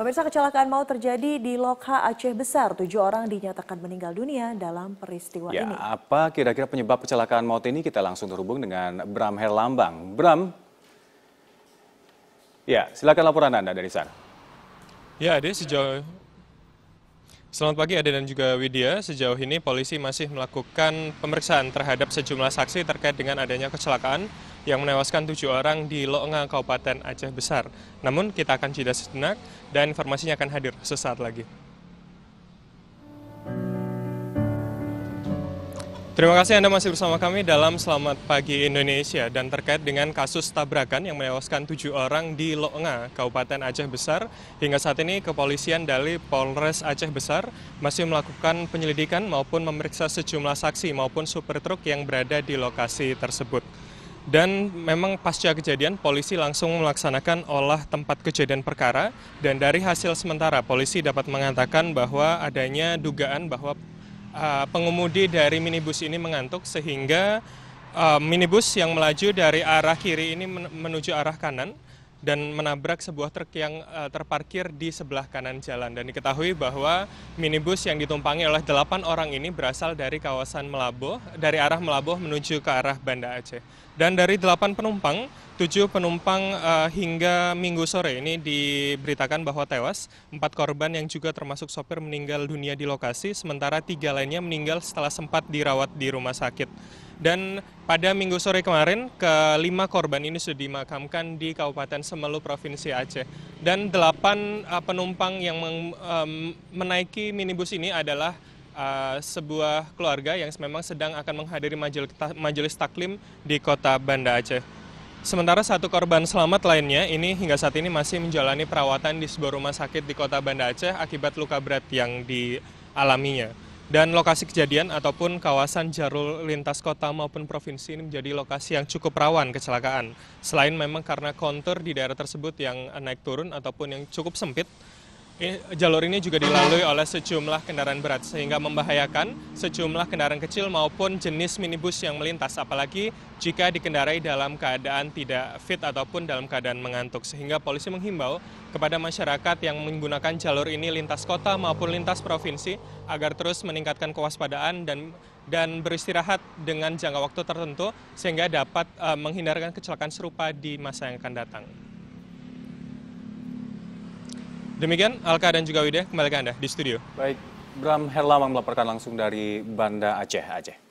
Pemirsa kecelakaan maut terjadi di Lokha Aceh Besar. Tujuh orang dinyatakan meninggal dunia dalam peristiwa ya, ini. Apa kira-kira penyebab kecelakaan maut ini? Kita langsung terhubung dengan Bram Herlambang. Bram, ya silakan laporan Anda dari sana. Ya, Ade, sejauh Selamat pagi Ade dan juga Widya. Sejauh ini polisi masih melakukan pemeriksaan terhadap sejumlah saksi terkait dengan adanya kecelakaan yang menewaskan tujuh orang di Lo'nga, Kabupaten Aceh Besar. Namun kita akan jeda sejenak dan informasinya akan hadir sesaat lagi. Terima kasih Anda masih bersama kami dalam Selamat Pagi Indonesia dan terkait dengan kasus tabrakan yang menewaskan tujuh orang di Lo'nga, Kabupaten Aceh Besar. Hingga saat ini kepolisian dari Polres Aceh Besar masih melakukan penyelidikan maupun memeriksa sejumlah saksi maupun supir truk yang berada di lokasi tersebut dan memang pasca kejadian polisi langsung melaksanakan olah tempat kejadian perkara dan dari hasil sementara polisi dapat mengatakan bahwa adanya dugaan bahwa uh, pengemudi dari minibus ini mengantuk sehingga uh, minibus yang melaju dari arah kiri ini menuju arah kanan dan menabrak sebuah truk yang uh, terparkir di sebelah kanan jalan. Dan diketahui bahwa minibus yang ditumpangi oleh delapan orang ini berasal dari kawasan Melabo, dari arah Melabo menuju ke arah Banda Aceh. Dan dari delapan penumpang, tujuh penumpang uh, hingga minggu sore ini diberitakan bahwa tewas, empat korban yang juga termasuk sopir meninggal dunia di lokasi, sementara tiga lainnya meninggal setelah sempat dirawat di rumah sakit. Dan pada minggu sore kemarin, kelima korban ini sudah dimakamkan di Kabupaten Semelu, Provinsi Aceh. Dan delapan uh, penumpang yang meng, um, menaiki minibus ini adalah uh, sebuah keluarga yang memang sedang akan menghadiri majelis, taklim di kota Banda Aceh. Sementara satu korban selamat lainnya ini hingga saat ini masih menjalani perawatan di sebuah rumah sakit di kota Banda Aceh akibat luka berat yang dialaminya. Dan lokasi kejadian ataupun kawasan jalur lintas kota maupun provinsi ini menjadi lokasi yang cukup rawan kecelakaan. Selain memang karena kontur di daerah tersebut yang naik turun ataupun yang cukup sempit, jalur ini juga dilalui oleh sejumlah kendaraan berat sehingga membahayakan sejumlah kendaraan kecil maupun jenis minibus yang melintas apalagi jika dikendarai dalam keadaan tidak fit ataupun dalam keadaan mengantuk sehingga polisi menghimbau kepada masyarakat yang menggunakan jalur ini lintas kota maupun lintas provinsi agar terus meningkatkan kewaspadaan dan dan beristirahat dengan jangka waktu tertentu sehingga dapat uh, menghindarkan kecelakaan serupa di masa yang akan datang. Demikian Alka dan juga Wida, kembali ke Anda di studio. Baik, Bram Herlamang melaporkan langsung dari Banda Aceh, Aceh.